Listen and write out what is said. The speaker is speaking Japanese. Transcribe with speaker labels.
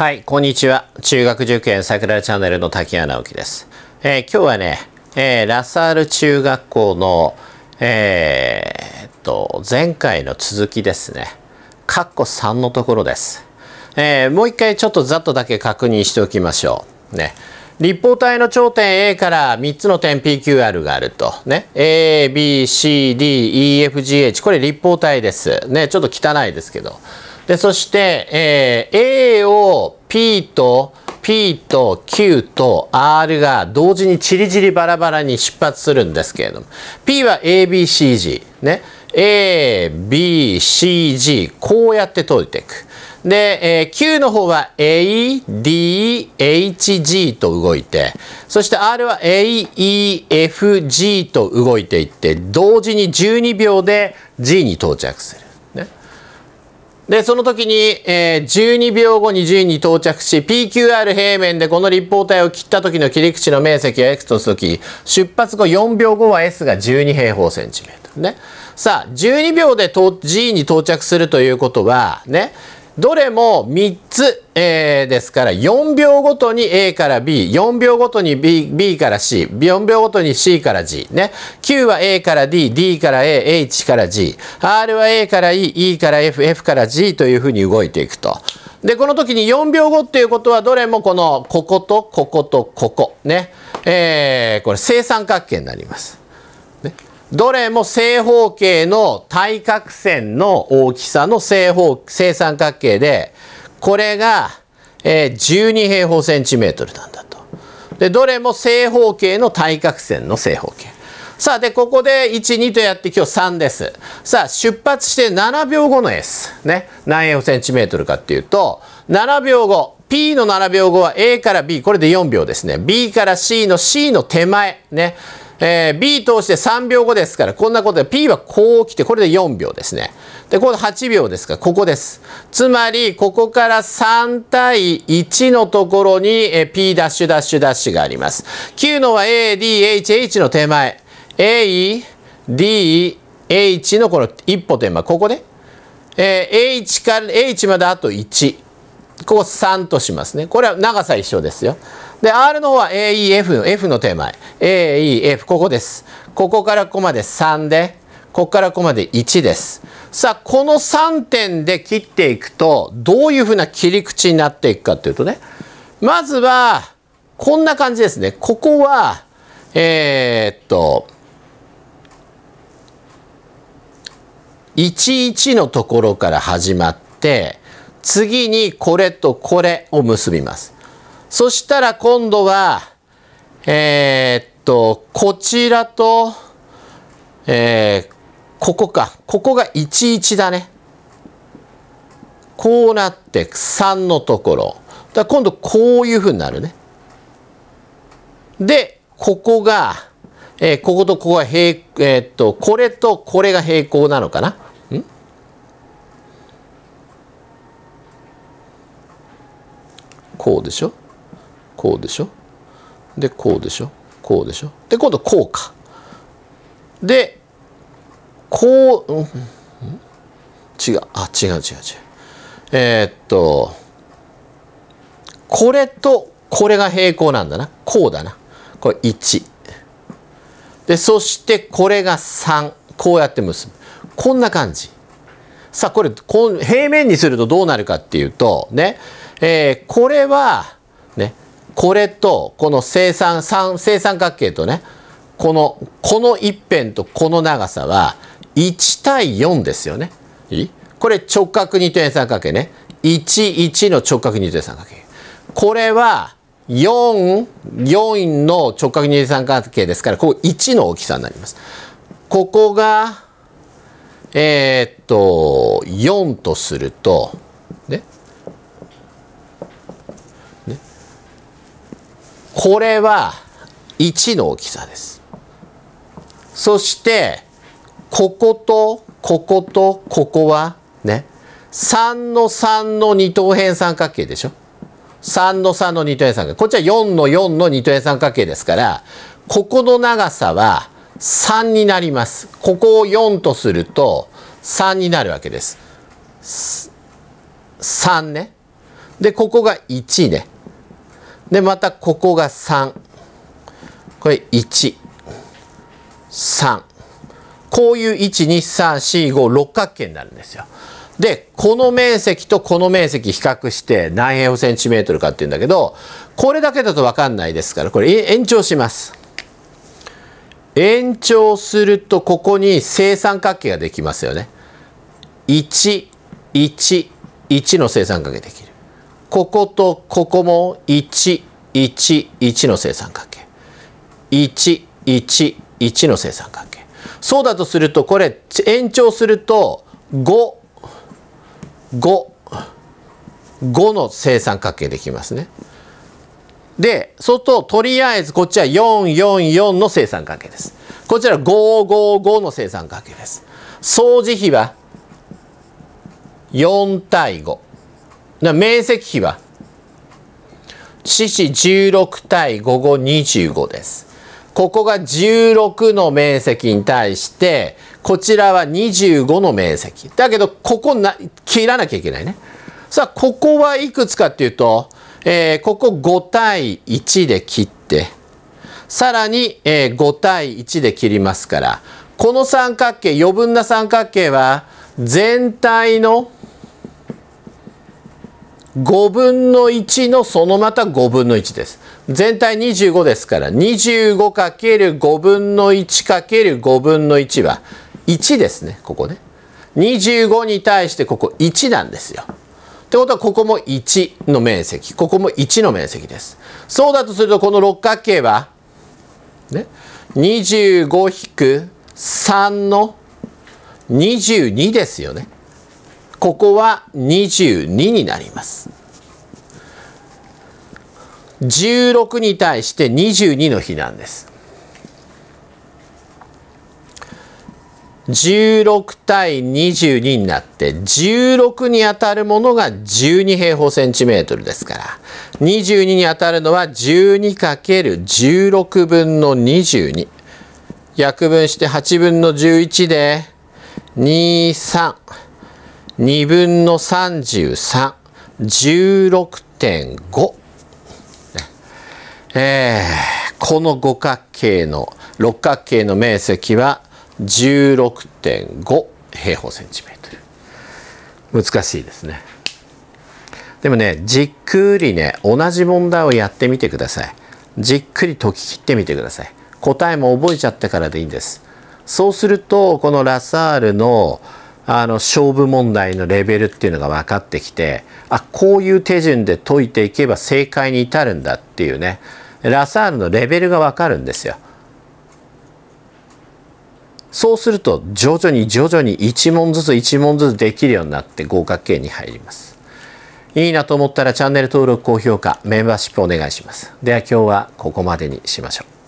Speaker 1: はい、こんにちは。中学受験桜チャンネルの滝谷直樹です。えー、今日はね、えー、ラサール中学校の、えー、と、前回の続きですね。カッコ3のところです。えー、もう一回ちょっとざっとだけ確認しておきましょう。ね。立方体の頂点 A から3つの点 PQR があると。ね。A, B, C, D, E, F, G, H。これ立方体です。ね。ちょっと汚いですけど。で、そして、えー、A を P と P と Q と R が同時にチリチリバラバラに出発するんですけれども、P は ABCG、ね、A、B、C、G、こうやって解いていく。で、えー、Q の方は A、D、H、G と動いて、そして R は A、E、F、G と動いていって、同時に12秒で G に到着する。で、その時に、えー、12秒後に G に到着し、PQR 平面でこの立方体を切った時の切り口の面積は X とすとき、出発後4秒後は S が12平方センチメートルね。さあ、12秒で G に到着するということは、ね、どれも3つ、えー、ですから4秒ごとに A から B、4秒ごとに B, B から C、4秒ごとに C から G。ね。Q は A から D、D から A、H から G。R は A から E、E から F、F から G というふうに動いていくと。で、この時に4秒後っていうことはどれもこの、ここと、ここと、ここ。ね。えー、これ正三角形になります。どれも正方形の対角線の大きさの正方、正三角形で、これが、えー、12平方センチメートルなんだと。で、どれも正方形の対角線の正方形。さあ、で、ここで1、2とやって今日3です。さあ、出発して7秒後の S。ね。何平方センチメートルかっていうと、7秒後。P の7秒後は A から B。これで4秒ですね。B から C の C の手前。ね。えー、B 通して3秒後ですから、こんなことで P はこう来て、これで4秒ですね。で、これで8秒ですから、ここです。つまり、ここから3対1のところに、えー、P ダッシュダッシュダッシュがあります。Q のは A、D、H、H の手前。A、D、H のこの一歩手前、ここね。えー、H から、H まであと1。ここ3としますね。これは長さ一緒ですよ。で R の方は AEF F の手前 AEF ここですここからここまで3でここからここまで1ですさあこの3点で切っていくとどういうふうな切り口になっていくかというとねまずはこんな感じですねここはえー、っと11のところから始まって次にこれとこれを結びます。そしたら今度は、えー、っと、こちらと、えー、ここか。ここが11だね。こうなって3のところ。だ今度こういうふうになるね。で、ここが、えー、こことここが平、えー、っと、これとこれが平行なのかな。んこうでしょこうでしょでこうでしょこうでしょで今度こうかでこう、うん、違うあ違う違う違うえー、っとこれとこれが平行なんだなこうだなこれ1でそしてこれが3こうやって結ぶこんな感じさあこれこ平面にするとどうなるかっていうとねえー、これはこれとこの正三三正三角形とねこのこの一辺とこの長さは1対4ですよね。いいこれ直角二点三角形ね。11の直角二点三角形。これは4、4の直角二点三角形ですから、ここ1の大きさになります。ここが、えー、っと、4とすると、ね、これは1の大きさです。そしてこことこことここはね3の3の二等辺三角形でしょ3の3の二等辺三角形こっちは4の4の二等辺三角形ですからここの長さは3になりますここを4とすると3になるわけです3ねでここが1ねでまたここが3これ13こういう1 2 3 4 5六角形になるんですよ。でこの面積とこの面積比較して何平方センチメートルかっていうんだけどこれだけだと分かんないですからこれ延長します。延長するとここに正三角形ができますよね。111の正三角形できる。こことここも111の正三角形111の正三角形そうだとするとこれ延長すると555の正三角形できますね。で、そうととりあえずこっちは444の正三角形です。こちら555の正三角形です。相似比は4対5。な面積比は四四十六対五五十五です。ここが16の面積に対してこちらは25の面積。だけどここな切らなきゃいけないね。さあここはいくつかっていうと、えー、ここ5対1で切ってさらに、えー、5対1で切りますからこの三角形余分な三角形は全体の5分の1のそのまた5分の1です。全体25ですから 25×5 分の 1×5 分の1は1ですねここね。25に対してここ1なんですよ。ってことはここも1の面積ここも1の面積です。そうだとするとこの六角形はね25-3の22ですよね。ここは22になります。16に対して22の比なんです。16対22になって16に当たるものが12平方センチメートルですから22に当たるのは 12×16 分の22約分して8分の11で23。2分の33、16.5。えー、この五角形の、六角形の面積は16.5平方センチメートル。難しいですね。でもね、じっくりね、同じ問題をやってみてください。じっくり解き切ってみてください。答えも覚えちゃったからでいいんです。そうすると、このラサールのあの勝負問題のレベルっていうのが分かってきてあこういう手順で解いていけば正解に至るんだっていうねラサールのレベルが分かるんですよ。そうすると徐々に徐々に1問ずつ1問ずつできるようになって合格圏に入ります。いいなと思ったらチャンネル登録、高評価、メンバーシップお願いします。では今日はここまでにしましょう。